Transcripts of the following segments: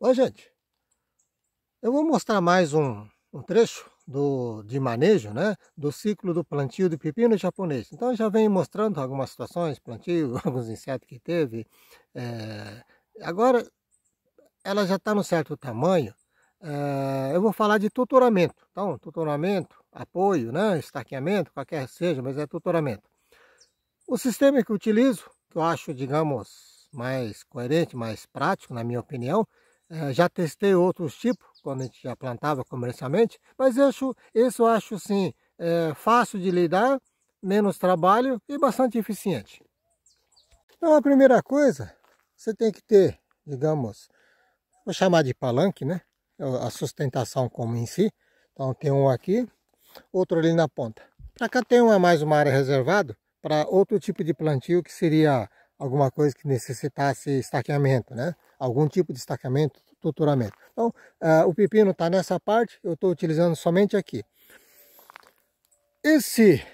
Oi, gente. Eu vou mostrar mais um, um trecho do, de manejo, né? Do ciclo do plantio de pepino japonês. Então, eu já venho mostrando algumas situações, plantio, alguns insetos que teve. É, agora, ela já está no certo tamanho. É, eu vou falar de tutoramento. Então, tutoramento, apoio, né? Estaqueamento, qualquer seja, mas é tutoramento. O sistema que utilizo, que eu acho, digamos, mais coerente, mais prático, na minha opinião, é, já testei outros tipos, quando a gente já plantava comercialmente, mas acho isso eu acho sim é fácil de lidar, menos trabalho e bastante eficiente. Então a primeira coisa, você tem que ter, digamos, vou chamar de palanque, né? É a sustentação como em si. Então tem um aqui, outro ali na ponta. Para cá tem uma mais uma área reservada para outro tipo de plantio que seria alguma coisa que necessitasse estaqueamento, né? Algum tipo de estaqueamento, tuturamento. Então, uh, o pepino está nessa parte, eu estou utilizando somente aqui. Esse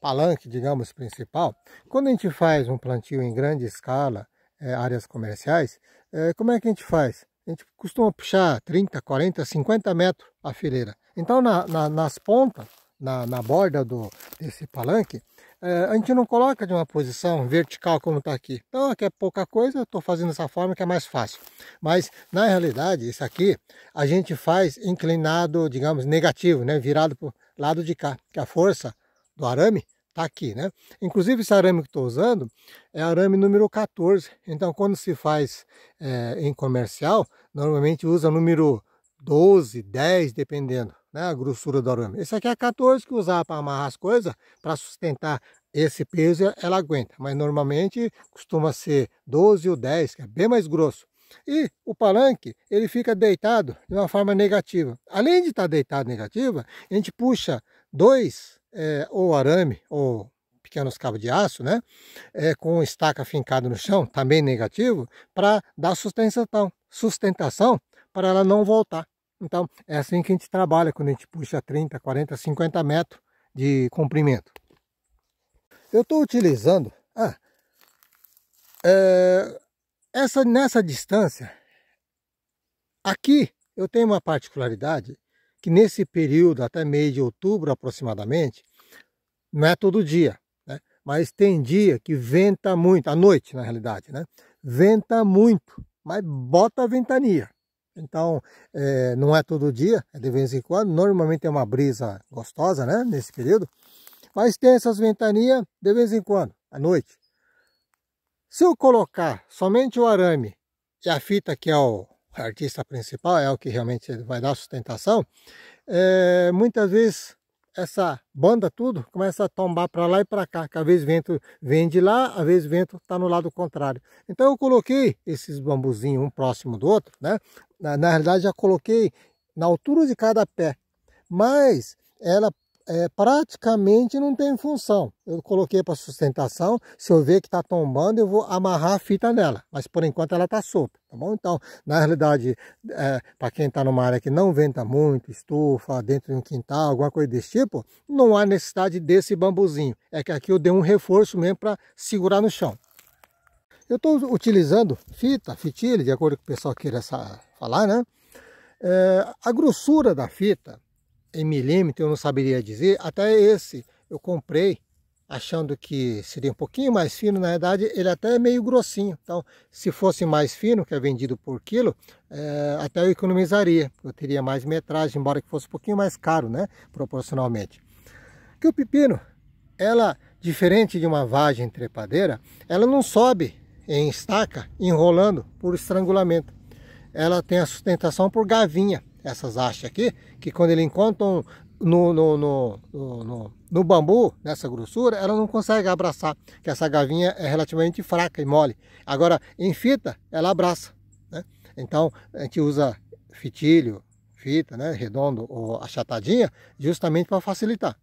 palanque, digamos, principal, quando a gente faz um plantio em grande escala, é, áreas comerciais, é, como é que a gente faz? A gente costuma puxar 30, 40, 50 metros a fileira. Então, na, na, nas pontas, na, na borda do, desse palanque, é, a gente não coloca de uma posição vertical como está aqui. Então aqui é pouca coisa, eu estou fazendo dessa forma que é mais fácil. Mas na realidade, isso aqui a gente faz inclinado, digamos, negativo, né? virado para o lado de cá, que a força do arame está aqui. Né? Inclusive esse arame que estou usando é arame número 14. Então quando se faz é, em comercial, normalmente usa número 12, 10, dependendo né, a grossura do arame. Esse aqui é 14 que usava para amarrar as coisas, para sustentar esse peso, ela aguenta. Mas normalmente costuma ser 12 ou 10, que é bem mais grosso. E o palanque, ele fica deitado de uma forma negativa. Além de estar tá deitado negativa, a gente puxa dois, é, ou arame, ou pequenos cabos de aço, né? É, com estaca fincada no chão, também tá negativo, para dar sustentação, sustentação para ela não voltar. Então, é assim que a gente trabalha quando a gente puxa 30, 40, 50 metros de comprimento. Eu estou utilizando... Ah, é, essa, nessa distância, aqui eu tenho uma particularidade que nesse período, até meio de outubro aproximadamente, não é todo dia, né? mas tem dia que venta muito, à noite na realidade, né? venta muito, mas bota a ventania. Então, é, não é todo dia, é de vez em quando. Normalmente é uma brisa gostosa, né? Nesse período. Mas tem essas ventanias de vez em quando, à noite. Se eu colocar somente o arame e a fita, que é o artista principal, é o que realmente vai dar sustentação, é, muitas vezes essa banda tudo começa a tombar para lá e para cá, que às vezes vento vem de lá, às vezes vento está no lado contrário. Então eu coloquei esses bambuzinhos um próximo do outro, né? Na, na realidade já coloquei na altura de cada pé, mas ela é, praticamente não tem função. Eu coloquei para sustentação, se eu ver que está tombando, eu vou amarrar a fita nela, mas por enquanto ela está solta, tá bom? Então, na realidade, é, para quem está numa área que não venta muito, estufa, dentro de um quintal, alguma coisa desse tipo, não há necessidade desse bambuzinho. É que aqui eu dei um reforço mesmo para segurar no chão. Eu estou utilizando fita, fitilha, de acordo com o pessoal queira falar, né? É, a grossura da fita em milímetro eu não saberia dizer, até esse eu comprei achando que seria um pouquinho mais fino, na verdade ele até é meio grossinho, então se fosse mais fino, que é vendido por quilo, é, até eu economizaria, eu teria mais metragem, embora que fosse um pouquinho mais caro, né, proporcionalmente. Que o pepino, ela, diferente de uma vagem trepadeira, ela não sobe em estaca enrolando por estrangulamento, ela tem a sustentação por gavinha, essas hastes aqui, que quando ele encontra um, no, no, no, no, no bambu, nessa grossura, ela não consegue abraçar, que essa gavinha é relativamente fraca e mole. Agora, em fita, ela abraça. Né? Então, a gente usa fitilho, fita, né, redondo ou achatadinha, justamente para facilitar.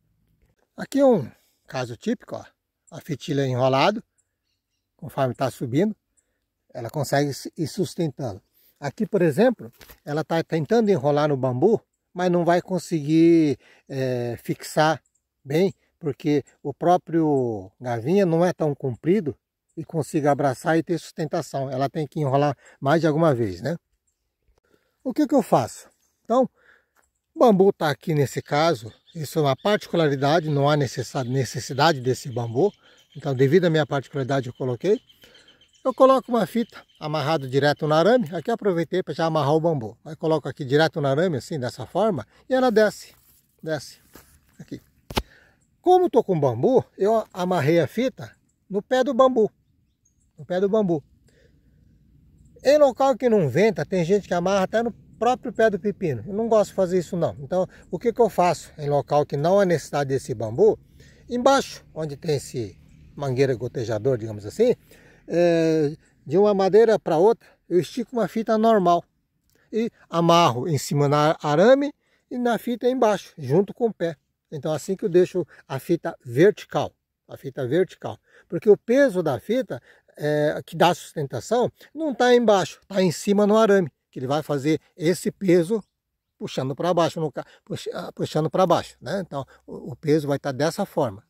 Aqui é um caso típico, ó, a fitilha é enrolado, conforme está subindo, ela consegue ir sustentando. Aqui, por exemplo, ela está tentando enrolar no bambu, mas não vai conseguir é, fixar bem, porque o próprio gavinha não é tão comprido e consiga abraçar e ter sustentação. Ela tem que enrolar mais de alguma vez, né? O que, que eu faço? Então, bambu está aqui nesse caso, isso é uma particularidade, não há necessidade desse bambu. Então, devido à minha particularidade, eu coloquei. Eu coloco uma fita amarrado direto no arame, aqui aproveitei para já amarrar o bambu. Aí coloco aqui direto no arame, assim, dessa forma, e ela desce, desce, aqui. Como estou com bambu, eu amarrei a fita no pé do bambu, no pé do bambu. Em local que não venta, tem gente que amarra até no próprio pé do pepino. Eu não gosto de fazer isso não. Então, o que, que eu faço em local que não há necessidade desse bambu? Embaixo, onde tem esse mangueira gotejador, digamos assim, é, de uma madeira para outra, eu estico uma fita normal e amarro em cima na arame e na fita embaixo, junto com o pé. Então assim que eu deixo a fita vertical, a fita vertical, porque o peso da fita é, que dá sustentação não está embaixo, está em cima no arame, que ele vai fazer esse peso puxando para baixo, no, puxando para baixo, né? Então o peso vai estar tá dessa forma.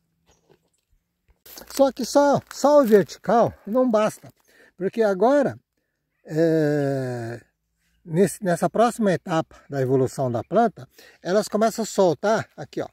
Só que só, só o vertical não basta, porque agora, é, nesse, nessa próxima etapa da evolução da planta, elas começam a soltar, aqui ó,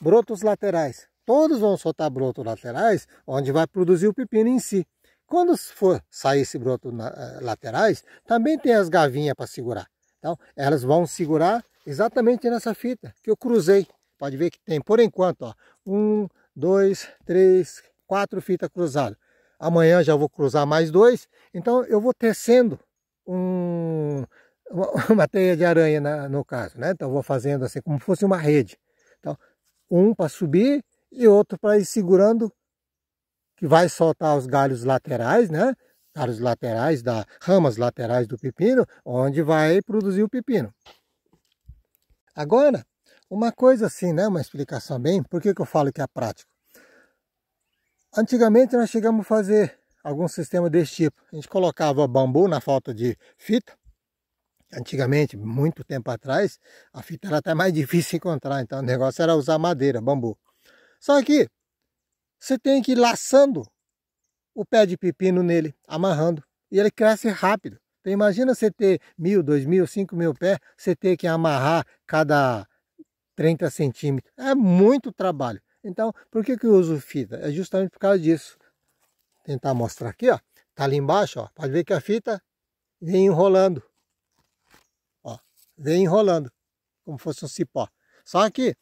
brotos laterais. Todos vão soltar brotos laterais, onde vai produzir o pepino em si. Quando for sair esse broto na, é, laterais, também tem as gavinhas para segurar. Então, elas vão segurar exatamente nessa fita que eu cruzei. Pode ver que tem, por enquanto, ó, um, dois, três, quatro fitas cruzadas. Amanhã já vou cruzar mais dois. Então eu vou tecendo um, uma teia de aranha na, no caso, né? Então vou fazendo assim como fosse uma rede. Então, um para subir e outro para ir segurando que vai soltar os galhos laterais, né? Galhos laterais da ramas laterais do pepino, onde vai produzir o pepino. Agora, uma coisa assim, né? Uma explicação bem. Por que, que eu falo que é prático? Antigamente nós chegamos a fazer algum sistema desse tipo. A gente colocava bambu na falta de fita. Antigamente, muito tempo atrás, a fita era até mais difícil de encontrar. Então o negócio era usar madeira, bambu. Só que você tem que ir laçando o pé de pepino nele, amarrando. E ele cresce rápido. Então imagina você ter mil, dois mil, cinco mil pés, você ter que amarrar cada 30 centímetros. É muito trabalho. Então, por que, que eu uso fita? É justamente por causa disso. Vou tentar mostrar aqui, ó. Tá ali embaixo, ó. Pode ver que a fita vem enrolando. Ó, vem enrolando, como fosse um cipó. Só que,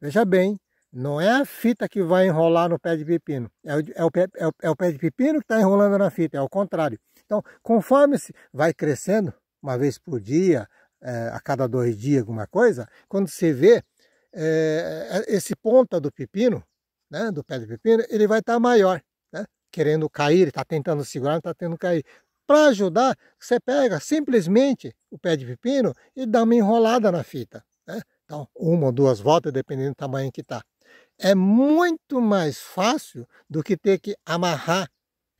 veja bem, não é a fita que vai enrolar no pé de pepino. É o, é o, pé, é o, é o pé de pepino que está enrolando na fita, é o contrário. Então, conforme se vai crescendo, uma vez por dia, eh, a cada dois dias, alguma coisa, quando você vê, é, esse ponta do pepino, né, do pé do pepino, ele vai estar tá maior, né, querendo cair, ele está tentando segurar, não está tentando cair. Para ajudar, você pega simplesmente o pé de pepino e dá uma enrolada na fita. Né? Então, uma ou duas voltas, dependendo do tamanho que está. É muito mais fácil do que ter que amarrar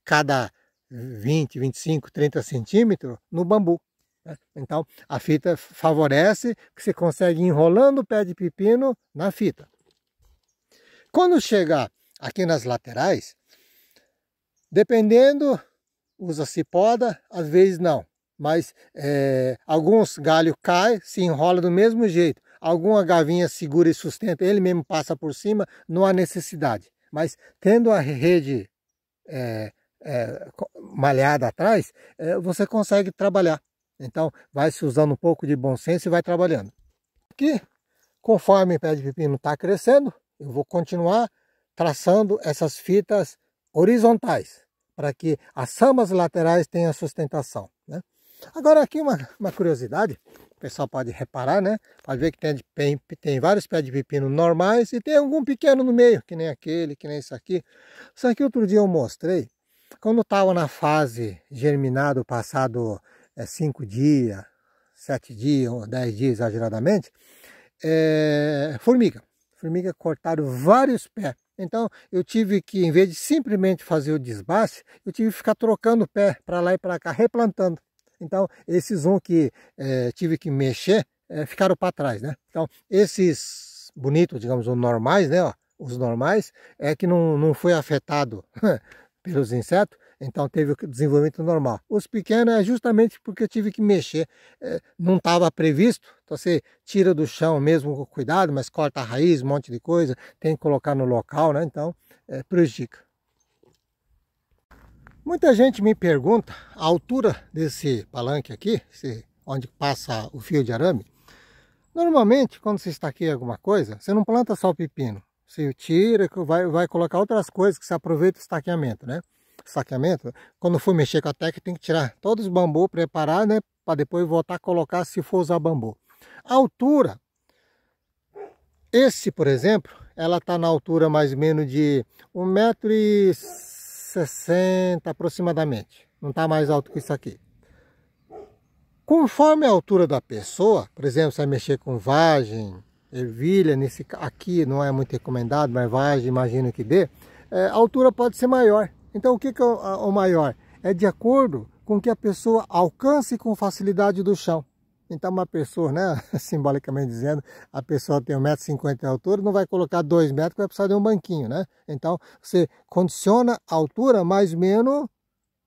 cada 20, 25, 30 centímetros no bambu. É, então, a fita favorece que você consegue enrolando o pé de pepino na fita. Quando chegar aqui nas laterais, dependendo, usa-se poda, às vezes não. Mas é, alguns galho cai, se enrola do mesmo jeito. Alguma gavinha segura e sustenta, ele mesmo passa por cima, não há necessidade. Mas tendo a rede é, é, malhada atrás, é, você consegue trabalhar. Então vai se usando um pouco de bom senso e vai trabalhando. Aqui, conforme o pé de pepino está crescendo, eu vou continuar traçando essas fitas horizontais para que as sambas laterais tenham sustentação. Né? Agora aqui uma, uma curiosidade, o pessoal pode reparar, né? Pode ver que tem, tem, tem vários pés de pepino normais e tem algum pequeno no meio, que nem aquele, que nem isso aqui. Isso aqui outro dia eu mostrei, quando estava na fase germinado passado é, cinco dias, sete dias, ou dez dias exageradamente, é, formiga. Formiga cortaram vários pés. Então eu tive que, em vez de simplesmente fazer o desbaste, eu tive que ficar trocando o pé para lá e para cá, replantando. Então esses um que é, tive que mexer é, ficaram para trás, né? Então esses bonitos, digamos, os normais, né? Ó, os normais é que não, não foi afetado pelos insetos então teve o desenvolvimento normal. Os pequenos é justamente porque eu tive que mexer, é, não estava previsto. Então você tira do chão mesmo com cuidado, mas corta a raiz, um monte de coisa, tem que colocar no local, né? Então é, prejudica. Muita gente me pergunta a altura desse palanque aqui, esse, onde passa o fio de arame. Normalmente, quando você estaqueia alguma coisa, você não planta só o pepino. Você tira, vai, vai colocar outras coisas que se aproveita o estaqueamento, né? saqueamento, quando for mexer com a técnica, tem que tirar todos os bambus, preparar, né? Para depois voltar a colocar se for usar bambu. A altura, esse, por exemplo, ela está na altura mais ou menos de 1,60m aproximadamente. Não está mais alto que isso aqui. Conforme a altura da pessoa, por exemplo, se vai mexer com vagem, ervilha, nesse, aqui não é muito recomendado, mas vagem, imagino que dê, é, a altura pode ser maior. Então o que, que é o maior? É de acordo com que a pessoa alcance com facilidade do chão. Então uma pessoa, né, simbolicamente dizendo, a pessoa tem 1,50m de altura, não vai colocar 2 metros, vai precisar de um banquinho, né? Então você condiciona a altura mais ou menos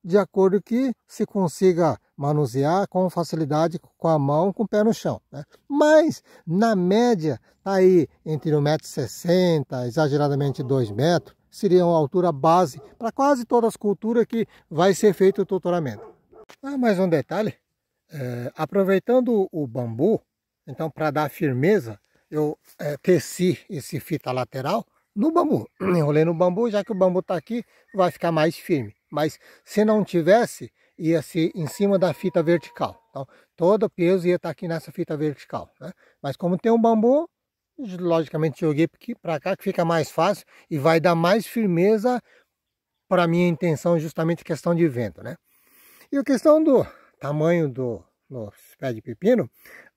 de acordo que se consiga manusear com facilidade com a mão, com o pé no chão. Né? Mas, na média, está aí entre 1,60m, exageradamente 2 metros, seria uma altura base para quase todas as culturas que vai ser feito o tutoramento. Ah, mais um detalhe, é, aproveitando o bambu, então para dar firmeza, eu é, teci esse fita lateral no bambu. Enrolei no bambu, já que o bambu está aqui, vai ficar mais firme. Mas se não tivesse, ia ser em cima da fita vertical. Então, todo o peso ia estar tá aqui nessa fita vertical. Né? Mas como tem um bambu, logicamente joguei para cá que fica mais fácil e vai dar mais firmeza para minha intenção justamente questão de vento, né? E a questão do tamanho do, do pé de pepino,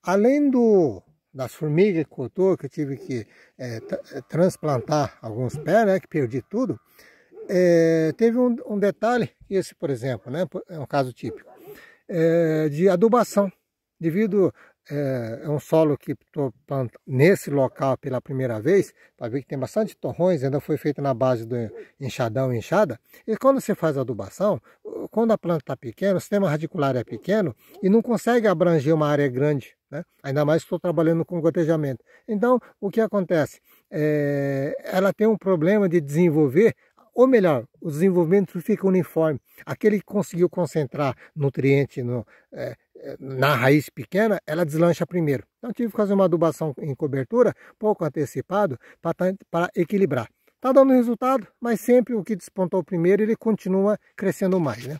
além do das formigas que cortou, que eu tive que é, é, transplantar alguns pés, né, que perdi tudo, é, teve um, um, detalhe, esse por exemplo, né, é um caso típico, é, de adubação. Devido é, é, um solo que estou plantando nesse local pela primeira vez, para tá ver que tem bastante torrões, ainda foi feito na base do enxadão e enxada. E quando você faz adubação, quando a planta está pequena, o sistema radicular é pequeno e não consegue abranger uma área grande, né? ainda mais que estou trabalhando com gotejamento. Então, o que acontece? É, ela tem um problema de desenvolver ou melhor, o desenvolvimento fica uniforme. Aquele que conseguiu concentrar nutriente no, é, na raiz pequena, ela deslancha primeiro. Então tive que fazer uma adubação em cobertura, pouco antecipado, para tá, equilibrar. Está dando resultado, mas sempre o que despontou primeiro, ele continua crescendo mais. Né?